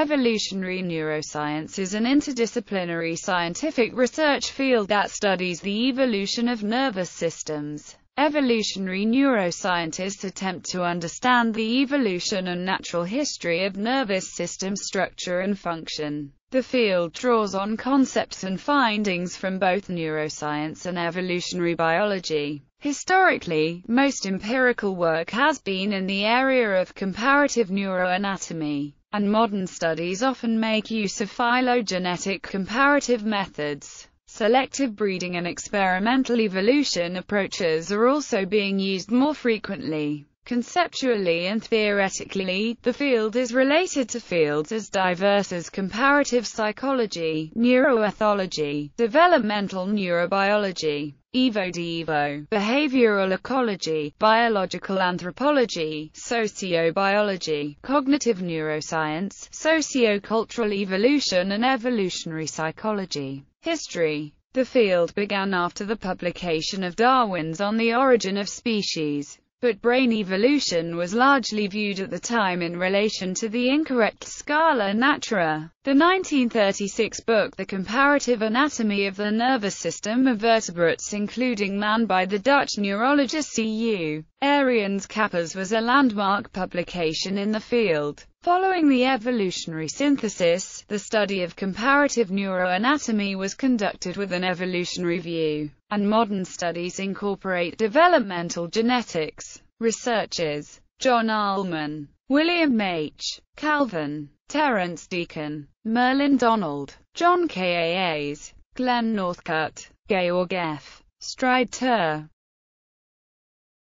Evolutionary neuroscience is an interdisciplinary scientific research field that studies the evolution of nervous systems. Evolutionary neuroscientists attempt to understand the evolution and natural history of nervous system structure and function. The field draws on concepts and findings from both neuroscience and evolutionary biology. Historically, most empirical work has been in the area of comparative neuroanatomy and modern studies often make use of phylogenetic comparative methods. Selective breeding and experimental evolution approaches are also being used more frequently. Conceptually and theoretically, the field is related to fields as diverse as comparative psychology, neuroethology, developmental neurobiology, evo-devo, behavioral ecology, biological anthropology, sociobiology, cognitive neuroscience, sociocultural evolution and evolutionary psychology. History The field began after the publication of Darwin's On the Origin of Species, but brain evolution was largely viewed at the time in relation to the incorrect scala natura. The 1936 book The Comparative Anatomy of the Nervous System of Vertebrates including Man by the Dutch neurologist C.U. Arians Kappas was a landmark publication in the field. Following the evolutionary synthesis, the study of comparative neuroanatomy was conducted with an evolutionary view, and modern studies incorporate developmental genetics. Researchers John Allman, William H. Calvin, Terence Deacon, Merlin Donald, John K.A.A.'s, Glenn Northcutt, Georg F. Strider,